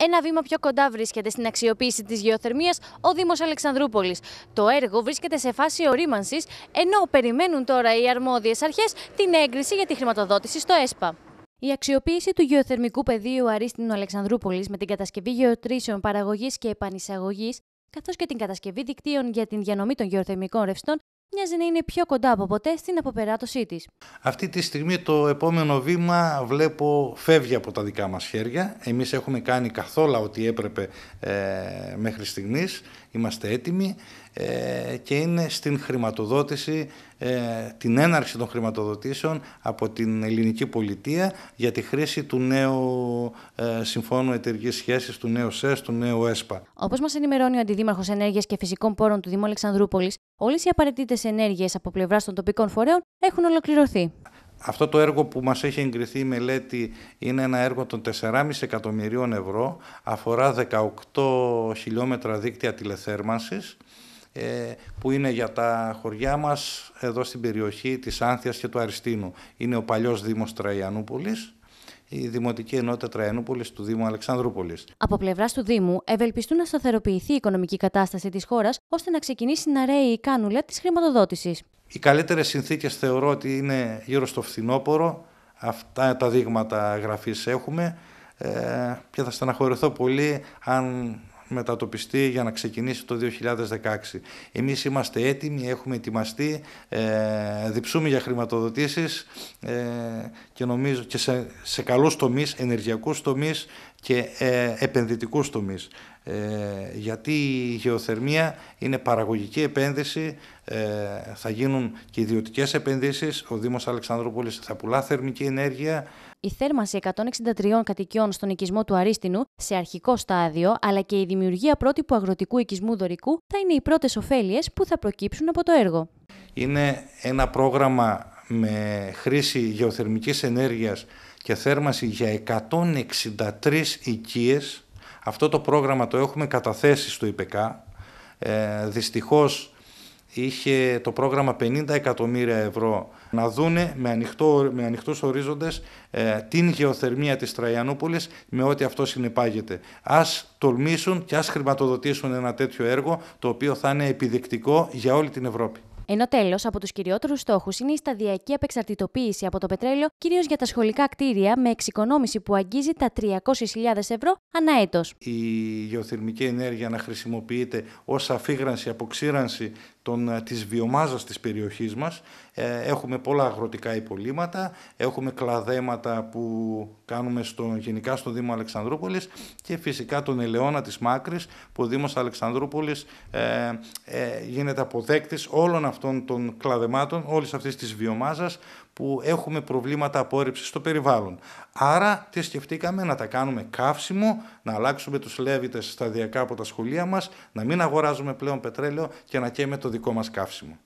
Ένα βήμα πιο κοντά βρίσκεται στην αξιοποίηση της γεωθερμίας ο Δήμος Αλεξανδρούπολης. Το έργο βρίσκεται σε φάση ορίμανσης, ενώ περιμένουν τώρα οι αρμόδιες αρχές την έγκριση για τη χρηματοδότηση στο ΕΣΠΑ. Η αξιοποίηση του γεωθερμικού πεδίου Αρίστινου Αλεξανδρούπολης με την κατασκευή γεωτρήσεων παραγωγής και επανεισαγωγής, καθώς και την κατασκευή δικτύων για την διανομή των γεωθερμικών ρευστών, μοιάζει να είναι πιο κοντά από ποτέ στην αποπεράτωσή της. Αυτή τη στιγμή το επόμενο βήμα βλέπω φεύγει από τα δικά μας χέρια. Εμείς έχουμε κάνει καθόλου ό,τι έπρεπε ε, μέχρι στιγμής, είμαστε έτοιμοι ε, και είναι στην χρηματοδότηση, ε, την έναρξη των χρηματοδοτήσεων από την ελληνική πολιτεία για τη χρήση του νέου ε, Συμφώνου Εταιρική Σχέση του νέου ΣΕΣ, του νέου ΕΣΠΑ. Όπως μας ενημερώνει ο Αντιδήμαρχος Ενέργειας και Φυσικών Πόρων του Δήμου Αλεξανδρούπολης, όλες οι απαραίτητες ενέργειες από πλευράς των τοπικών φορέων έχουν ολοκληρωθεί. Αυτό το έργο που μας έχει εγκριθεί η μελέτη είναι ένα έργο των 4,5 εκατομμυρίων ευρώ, αφορά 18 χιλιόμετρα δίκτυα τηλεθέρμανσης, ε, που είναι για τα χωριά μας εδώ στην περιοχή της Άνθιας και του Αριστίνου. Είναι ο παλιός Δήμος Τραϊανούπολης η Δημοτική Ενότητα Τραϊνούπολη του Δήμου Αλεξανδρούπολης. Από πλευράς του Δήμου, ευελπιστούν να σταθεροποιηθεί η οικονομική κατάσταση της χώρας ώστε να ξεκινήσει να ρέει η κάνουλα της χρηματοδότησης. Οι καλύτερες συνθήκες θεωρώ ότι είναι γύρω στο φθινόπωρο. Αυτά τα δείγματα γραφής έχουμε. Ε, και θα στεναχωρηθώ πολύ αν μετατοπιστεί για να ξεκινήσει το 2016. Εμείς είμαστε έτοιμοι, έχουμε ετοιμαστεί, ε, διψούμε για χρηματοδοτήσεις ε, και νομίζω και σε, σε καλούς τομείς, ενεργειακούς τομείς και ε, επενδυτικούς τομείς. Ε, γιατί η γεωθερμία είναι παραγωγική επένδυση, ε, θα γίνουν και ιδιωτικές επενδύσεις, ο Δήμος Αλεξανδρούπολης θα πουλά θερμική ενέργεια. Η θέρμανση 163 κατοικιών στον οικισμό του Αρίστινου σε αρχικό στάδιο, αλλά και η δημιουργία πρότυπου αγροτικού οικισμού δωρικού θα είναι οι πρώτες ωφέλειες που θα προκύψουν από το έργο. Είναι ένα πρόγραμμα με χρήση γεωθερμικής ενέργειας και θέρμανση για 163 οικίες Αυτό το πρόγραμμα το έχουμε καταθέσει στο ΙΠΚ. Ε, δυστυχώς είχε το πρόγραμμα 50 εκατομμύρια ευρώ να δούνε με, ανοιχτό, με ανοιχτούς ορίζοντες ε, την γεωθερμία της Τραϊανούπολης με ό,τι αυτό συνεπάγεται. Ας τολμήσουν και ας χρηματοδοτήσουν ένα τέτοιο έργο το οποίο θα είναι επιδεικτικό για όλη την Ευρώπη. Ενώ τέλος, από τους κυριότερους στόχους είναι η σταδιακή απεξαρτητοποίηση από το πετρέλαιο, κυρίως για τα σχολικά κτίρια, με εξοικονόμηση που αγγίζει τα 300.000 ευρώ ανά έτος. Η γεωθερμική ενέργεια να χρησιμοποιείται ως αφήγρανση, αποξήρανση των, ε, της βιομάζας της περιοχής μας. Ε, έχουμε πολλά αγροτικά υπολείμματα, έχουμε κλαδέματα που κάνουμε στο, γενικά στο Δήμο Αλεξανδρούπολης και φυσικά τον ελαιόνα της Μάκρης που ο Δήμος Αλεξανδρούπολης ε, γίνεται αποδέκτης όλων αυτών των κλαδεμάτων, όλης αυτής της βιομάζας που έχουμε προβλήματα απόρριψης στο περιβάλλον. Άρα τι σκεφτήκαμε να τα κάνουμε καύσιμο, να αλλάξουμε τους λέβητες σταδιακά από τα σχολεία μας, να μην αγοράζουμε πλέον πετρέλαιο και να καίμε το δικό μας καύσιμο.